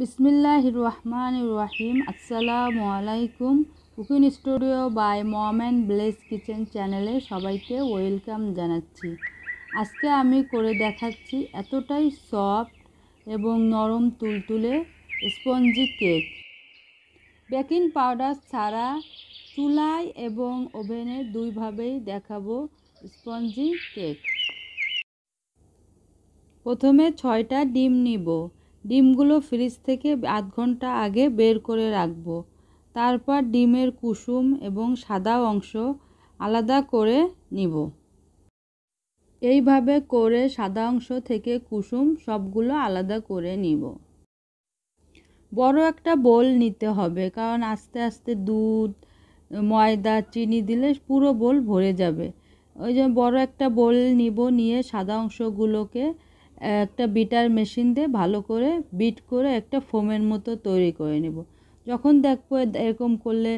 বিসমিল্লাহ রহমান রাহিম আসসালামু আলাইকুম cooking studio by Momen Bless Kitchen চ্যানেলে সবাইকে ওয়েলকাম জানাচ্ছি আজকে আমি করে দেখাচ্ছি এতটাই সফট এবং নরম তুলতুলে স্পঞ্জি কেক বেকিং পাউডার ছাড়া চুলাই এবং ওভেনে দুইভাবেই দেখাবো স্পঞ্জি কেক প্রথমে ছয়টা ডিম নিব ডিমগুলো ফ্রিজ থেকে আধ ঘন্টা আগে বের করে রাখবো তারপর ডিমের কুসুম এবং সাদা অংশ আলাদা করে নিব এইভাবে করে সাদা অংশ থেকে কুসুম সবগুলো আলাদা করে নিব বড় একটা বোল নিতে হবে কারণ আস্তে আস্তে দুধ ময়দা চিনি দিলে পুরো বোল ভরে যাবে ওই জন্য বড় একটা বোল নিব নিয়ে সাদা অংশগুলোকে একটা বিটার মেশিন দিয়ে ভালো করে বিট করে একটা ফোমের মতো তৈরি করে নেব যখন দেখবো এরকম করলে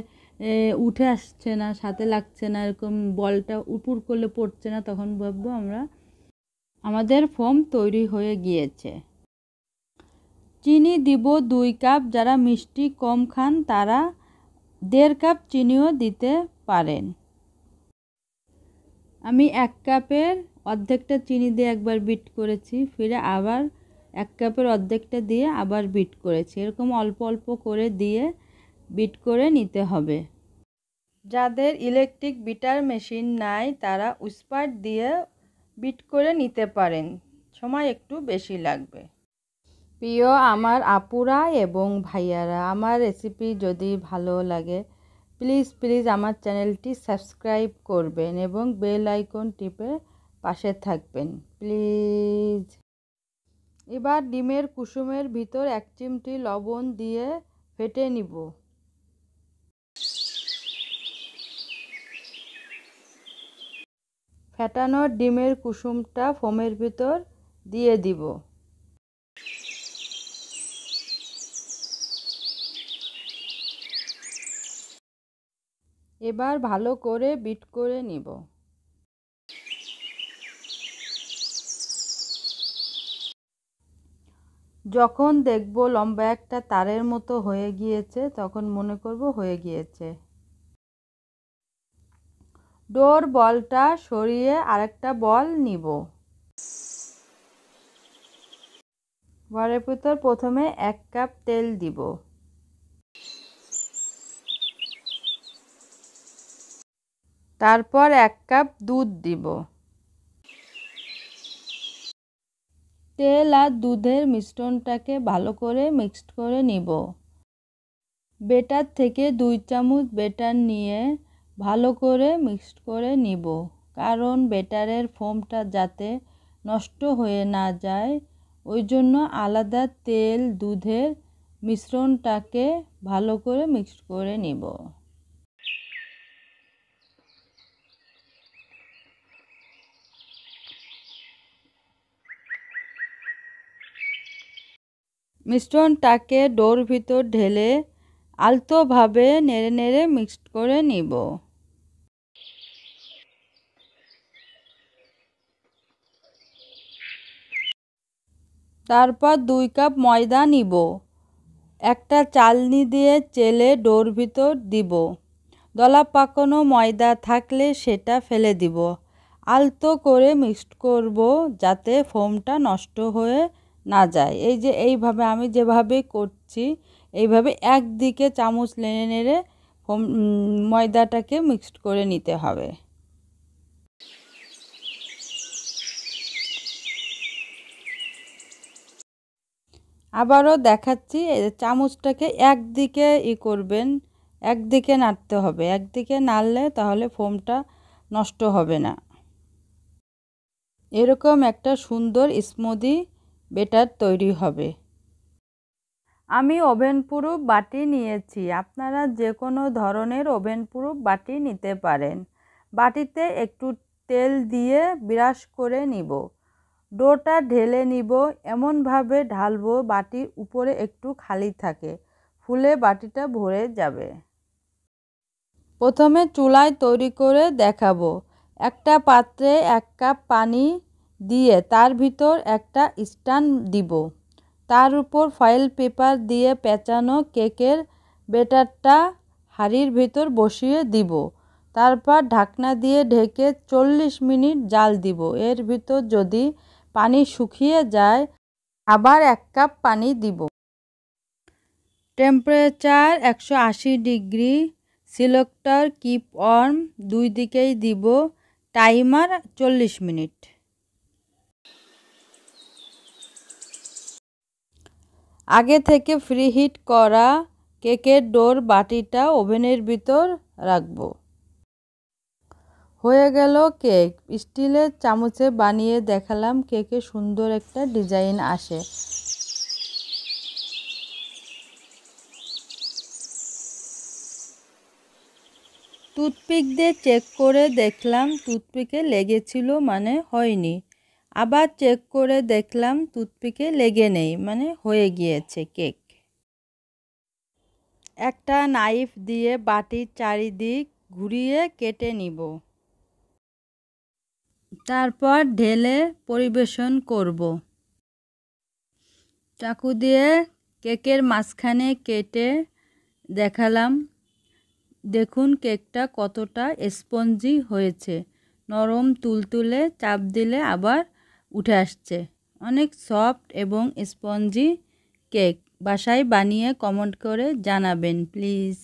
উঠে আসছে না সাথে লাগছে না এরকম বলটা উপুর করলে পড়ছে না তখন ভাববো আমরা আমাদের ফোম তৈরি হয়ে গিয়েছে চিনি দিব দুই কাপ যারা মিষ্টি কম খান তারা দেড় কাপ চিনিও দিতে পারেন আমি এক কাপের অর্ধেকটা চিনি দিয়ে একবার বিট করেছি ফিরে আবার এক কাপের অর্ধেকটা দিয়ে আবার বিট করেছি এরকম অল্প অল্প করে দিয়ে বিট করে নিতে হবে যাদের ইলেকট্রিক বিটার মেশিন নাই তারা উস্পাট দিয়ে বিট করে নিতে পারেন সময় একটু বেশি লাগবে প্রিয় আমার আপুরা এবং ভাইয়ারা আমার রেসিপি যদি ভালো লাগে প্লিজ প্লিজ আমার চ্যানেলটি সাবস্ক্রাইব করবেন এবং বেল আইকন টিপে পাশে থাকবেন প্লিজ এবার ডিমের কুসুমের ভিতর এক চিমটি লবণ দিয়ে ফেটে নিব ফেটানো ডিমের কুসুমটা ফোমের ভিতর দিয়ে দিব এবার ভালো করে বিট করে নিব যখন দেখব লম্বা একটা তারের মতো হয়ে গিয়েছে তখন মনে করব হয়ে গিয়েছে ডোর বলটা সরিয়ে আরেকটা বল নিব ঘরের ভিতর প্রথমে এক কাপ তেল দিব তারপর এক কাপ দুধ দিব তেল আর দুধের মিশ্রণটাকে ভালো করে মিক্সড করে নিব বেটার থেকে দুই চামচ বেটার নিয়ে ভালো করে মিক্সড করে নিব কারণ বেটারের ফোমটা যাতে নষ্ট হয়ে না যায় ওই জন্য আলাদা তেল দুধের মিশ্রণটাকে ভালো করে মিক্সড করে নিব মিশ্রণটাকে ডোর ভিতর ঢেলে আলতোভাবে নেড়ে নেড়ে মিক্সড করে নিব তারপর দুই কাপ ময়দা নিব একটা চালনি দিয়ে চেলে ডোর ভিতর দিব দলা পাকানো ময়দা থাকলে সেটা ফেলে দিব আলতো করে মিক্সড করব যাতে ফোমটা নষ্ট হয়ে না যায় এই যে এইভাবে আমি যেভাবে করছি এইভাবে একদিকে চামচ নেড়ে নেড়ে ময়দাটাকে মিক্সড করে নিতে হবে আবারও দেখাচ্ছি চামচটাকে একদিকে ই করবেন একদিকে নাড়তে হবে একদিকে নাড়লে তাহলে ফোমটা নষ্ট হবে না এরকম একটা সুন্দর স্মুদি বেটার তৈরি হবে আমি ওভেন প্রুফ বাটি নিয়েছি আপনারা যে কোনো ধরনের ওভেন প্রুফ বাটি নিতে পারেন বাটিতে একটু তেল দিয়ে বিরাস করে নিব ডোটা ঢেলে নিব এমনভাবে ঢালবো বাটির উপরে একটু খালি থাকে ফুলে বাটিটা ভরে যাবে প্রথমে চুলায় তৈরি করে দেখাবো একটা পাত্রে এক কাপ পানি দিয়ে তার ভিতর একটা স্টান দিব তার উপর ফয়েল পেপার দিয়ে পেঁচানো কেকের বেটারটা হাঁড়ির ভিতর বসিয়ে দিব তারপর ঢাকনা দিয়ে ঢেকে চল্লিশ মিনিট জাল দিব এর ভিতর যদি পানি শুকিয়ে যায় আবার এক কাপ পানি দিব টেম্পারেচার একশো আশি ডিগ্রি সিলেক্টর কিপ অর্ম দুই দিকেই দিব টাইমার চল্লিশ মিনিট আগে থেকে ফ্রি হিট করা কেকের ডোর বাটিটা ওভেনের ভিতর রাখব হয়ে গেল কেক স্টিলের চামচে বানিয়ে দেখালাম কেকে সুন্দর একটা ডিজাইন আসে টুথপিক দিয়ে চেক করে দেখলাম টুথপিকে লেগেছিল মানে হয়নি আবার চেক করে দেখলাম টুথপিকে লেগে নেই মানে হয়ে গিয়েছে কেক একটা নাইফ দিয়ে বাটির চারিদিক ঘুরিয়ে কেটে নিব তারপর ঢেলে পরিবেশন করব চাকু দিয়ে কেকের মাঝখানে কেটে দেখালাম দেখুন কেকটা কতটা স্পঞ্জি হয়েছে নরম তুলতুলে চাপ দিলে আবার উঠে আসছে অনেক সফট এবং স্পঞ্জি কেক বাসায় বানিয়ে কমেন্ট করে জানাবেন প্লিজ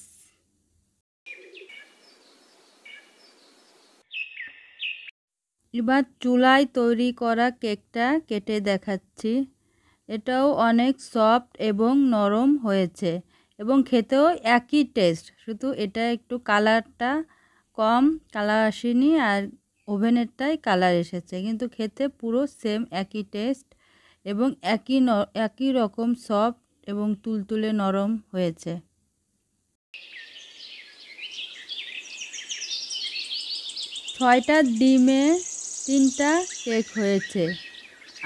এবার চুলায় তৈরি করা কেকটা কেটে দেখাচ্ছি এটাও অনেক সফট এবং নরম হয়েছে এবং খেতেও একই টেস্ট শুধু এটা একটু কালারটা কম কালার আসেনি আর ওভেনেরটাই কালার এসেছে কিন্তু খেতে পুরো সেম একই টেস্ট এবং একই একই রকম সফট এবং তুলতুলে নরম হয়েছে ছয়টা ডিমে তিনটা কেক হয়েছে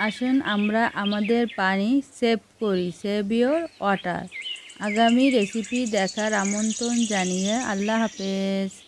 আসুন আমরা আমাদের পানি সেভ করি সেভ ইয়োর ওয়াটার আগামী রেসিপি দেখার আমন্ত্রণ জানিয়ে আল্লাহ হাফেজ